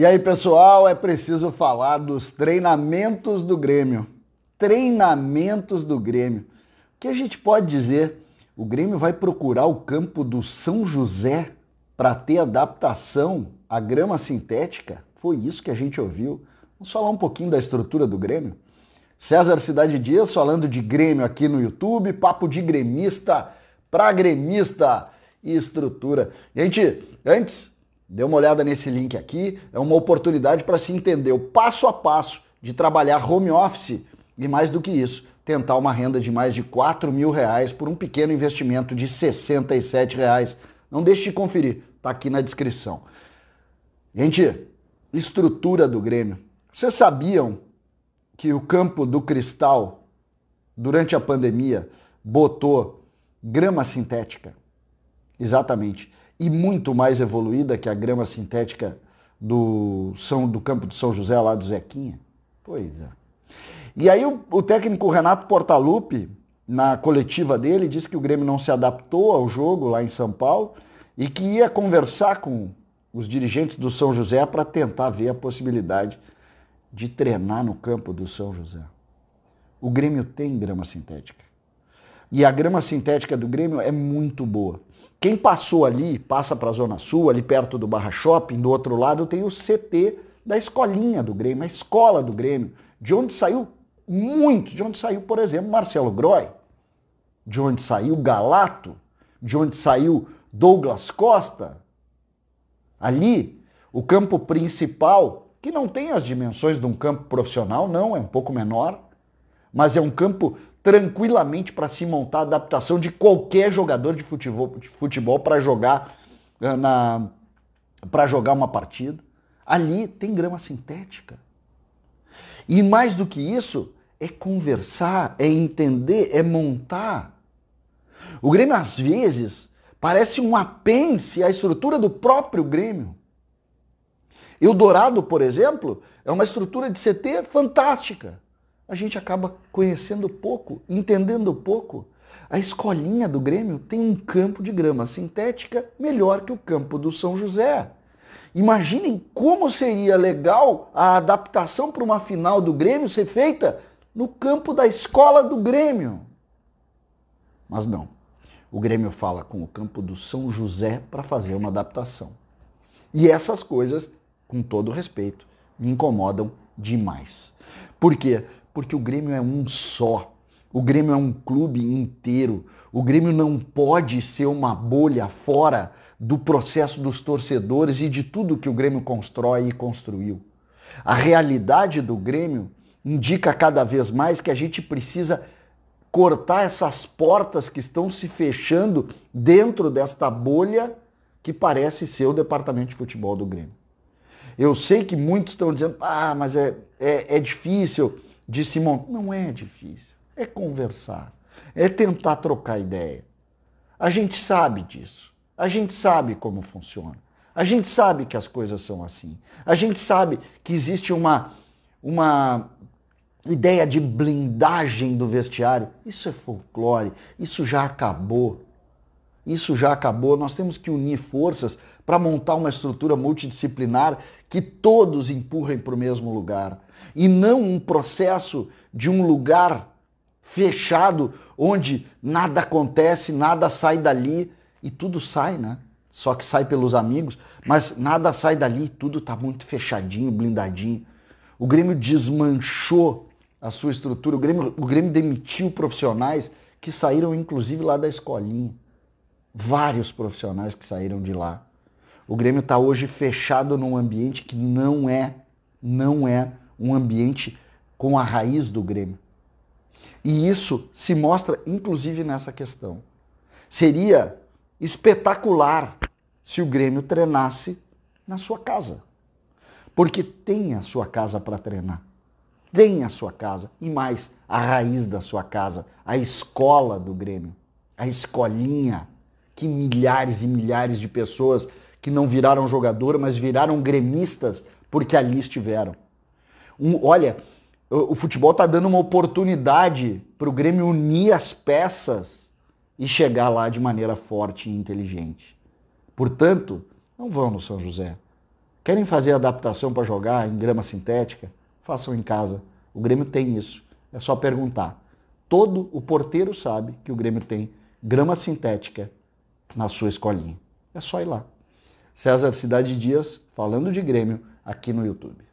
E aí, pessoal, é preciso falar dos treinamentos do Grêmio. Treinamentos do Grêmio. O que a gente pode dizer? O Grêmio vai procurar o campo do São José para ter adaptação à grama sintética? Foi isso que a gente ouviu. Vamos falar um pouquinho da estrutura do Grêmio? César Cidade Dias falando de Grêmio aqui no YouTube, papo de gremista para gremista e estrutura. Gente, antes Dê uma olhada nesse link aqui, é uma oportunidade para se entender o passo a passo de trabalhar home office e mais do que isso, tentar uma renda de mais de 4 mil reais por um pequeno investimento de 67 reais. Não deixe de conferir, Está aqui na descrição. Gente, estrutura do Grêmio. Vocês sabiam que o campo do Cristal, durante a pandemia, botou grama sintética? Exatamente e muito mais evoluída que a grama sintética do, São, do campo de São José lá do Zequinha. Pois é. E aí o, o técnico Renato Portaluppi, na coletiva dele, disse que o Grêmio não se adaptou ao jogo lá em São Paulo e que ia conversar com os dirigentes do São José para tentar ver a possibilidade de treinar no campo do São José. O Grêmio tem grama sintética. E a grama sintética do Grêmio é muito boa. Quem passou ali, passa para a Zona Sul, ali perto do Barra Shopping, do outro lado tem o CT da escolinha do Grêmio, a escola do Grêmio, de onde saiu muito, de onde saiu, por exemplo, Marcelo Groy, de onde saiu Galato, de onde saiu Douglas Costa. Ali, o campo principal, que não tem as dimensões de um campo profissional, não, é um pouco menor, mas é um campo tranquilamente para se montar a adaptação de qualquer jogador de futebol, de futebol para jogar eh, na para jogar uma partida. Ali tem grama sintética. E mais do que isso, é conversar, é entender, é montar. O Grêmio às vezes parece um apêndice à estrutura do próprio Grêmio. E o Dourado, por exemplo, é uma estrutura de CT fantástica a gente acaba conhecendo pouco, entendendo pouco. A escolinha do Grêmio tem um campo de grama sintética melhor que o campo do São José. Imaginem como seria legal a adaptação para uma final do Grêmio ser feita no campo da escola do Grêmio. Mas não. O Grêmio fala com o campo do São José para fazer uma adaptação. E essas coisas, com todo respeito, me incomodam demais. Por quê? porque o Grêmio é um só. O Grêmio é um clube inteiro. O Grêmio não pode ser uma bolha fora do processo dos torcedores e de tudo que o Grêmio constrói e construiu. A realidade do Grêmio indica cada vez mais que a gente precisa cortar essas portas que estão se fechando dentro desta bolha que parece ser o departamento de futebol do Grêmio. Eu sei que muitos estão dizendo, ah, mas é, é, é difícil de se Não é difícil. É conversar. É tentar trocar ideia. A gente sabe disso. A gente sabe como funciona. A gente sabe que as coisas são assim. A gente sabe que existe uma, uma ideia de blindagem do vestiário. Isso é folclore. Isso já acabou. Isso já acabou. Nós temos que unir forças para montar uma estrutura multidisciplinar que todos empurrem para o mesmo lugar e não um processo de um lugar fechado onde nada acontece, nada sai dali e tudo sai, né? Só que sai pelos amigos, mas nada sai dali, tudo tá muito fechadinho, blindadinho. O Grêmio desmanchou a sua estrutura, o Grêmio, o Grêmio demitiu profissionais que saíram inclusive lá da escolinha. Vários profissionais que saíram de lá. O Grêmio está hoje fechado num ambiente que não é, não é um ambiente com a raiz do Grêmio. E isso se mostra inclusive nessa questão. Seria espetacular se o Grêmio treinasse na sua casa. Porque tem a sua casa para treinar. Tem a sua casa e mais a raiz da sua casa, a escola do Grêmio, a escolinha que milhares e milhares de pessoas que não viraram jogador, mas viraram gremistas porque ali estiveram. Um, olha, o, o futebol está dando uma oportunidade para o Grêmio unir as peças e chegar lá de maneira forte e inteligente. Portanto, não vão no São José. Querem fazer adaptação para jogar em grama sintética? Façam em casa. O Grêmio tem isso. É só perguntar. Todo o porteiro sabe que o Grêmio tem grama sintética na sua escolinha. É só ir lá. César Cidade Dias falando de Grêmio aqui no YouTube.